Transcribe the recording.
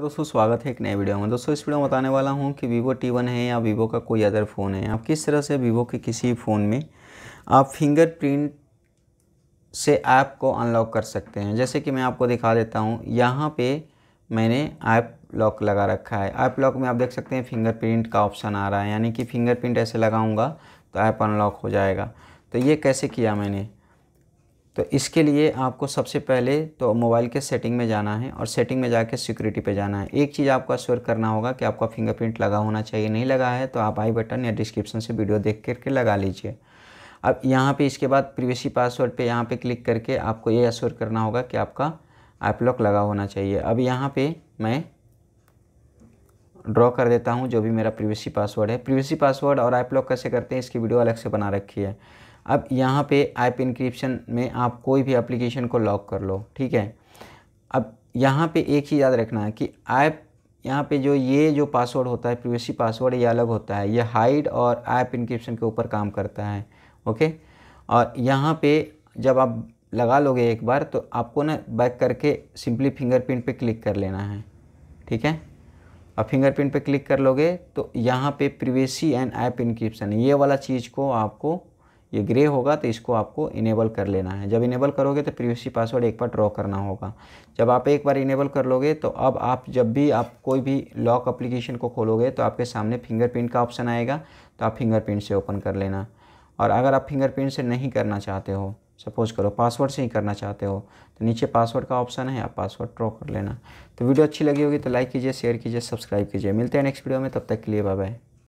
दोस्तों स्वागत है एक नए वीडियो में दोस्तों इस वीडियो में बताने वाला हूँ कि वीवो टी वन है या वीवो का कोई अदर फ़ोन है आप किस तरह से वीवो के किसी फ़ोन में आप फिंगरप्रिंट से ऐप को अनलॉक कर सकते हैं जैसे कि मैं आपको दिखा देता हूँ यहाँ पे मैंने ऐप लॉक लगा रखा है ऐप लॉक में आप देख सकते हैं फिंगरप्रिंट का ऑप्शन आ रहा है यानी कि फिंगरप्रिंट ऐसे लगाऊँगा तो ऐप अनलॉक हो जाएगा तो ये कैसे किया मैंने तो इसके लिए आपको सबसे पहले तो मोबाइल के सेटिंग में जाना है और सेटिंग में जाकर सिक्योरिटी पे जाना है एक चीज़ आपको अश्योर करना होगा कि आपका फिंगरप्रिंट लगा होना चाहिए नहीं लगा है तो आप आई बटन या डिस्क्रिप्शन से वीडियो देख करके लगा लीजिए अब यहाँ पे इसके बाद प्रीवेसी पासवर्ड पे यहाँ पे क्लिक करके आपको ये अश्योर करना होगा कि आपका ऐप लॉक लगा होना चाहिए अब यहाँ पर मैं ड्रॉ कर देता हूँ जो भी मेरा प्रीवेसी पासवर्ड है प्रीवेसी पासवर्ड और ऐप लॉक कैसे करते हैं इसकी वीडियो अलग से बना रखी है अब यहाँ पे ऐप इंक्रिप्शन में आप कोई भी एप्लीकेशन को लॉक कर लो ठीक है अब यहाँ पे एक चीज़ याद रखना है कि ऐप यहाँ पे जो ये जो पासवर्ड होता है प्रिवेसी पासवर्ड ये अलग होता है ये हाइड और ऐप इंक्रिप्शन के ऊपर काम करता है ओके और यहाँ पे जब आप लगा लोगे एक बार तो आपको ना बैक करके सिंपली फिंगरप्रिंट पे क्लिक कर लेना है ठीक है और फिंगरप्रिंट पे क्लिक कर लोगे तो यहाँ पे प्रिवेसी एंड ऐप इंक्रिप्शन ये वाला चीज़ को आपको ये ग्रे होगा तो इसको आपको इनेबल कर लेना है जब इनेबल करोगे तो प्रीवियसली पासवर्ड एक बार ड्रॉ करना होगा जब आप एक बार इनेबल कर लोगे तो अब आप जब भी आप कोई भी लॉक अप्लीकेशन को खोलोगे तो आपके सामने फिंगरप्रिंट का ऑप्शन आएगा तो आप फिंगरप्रिंट से ओपन कर लेना और अगर आप फिंगरप्रिंट से नहीं करना चाहते हो सपोज करो पासवर्ड से ही करना चाहते हो तो नीचे पासवर्ड का ऑप्शन है आप पासवर्ड ड्रॉ कर लेना तो वीडियो अच्छी लगी होगी तो लाइक कीजिए शेयर कीजिए सब्सक्राइब कीजिए मिलते हैं नेक्स्ट वीडियो में तब तक के लिए बाय बाय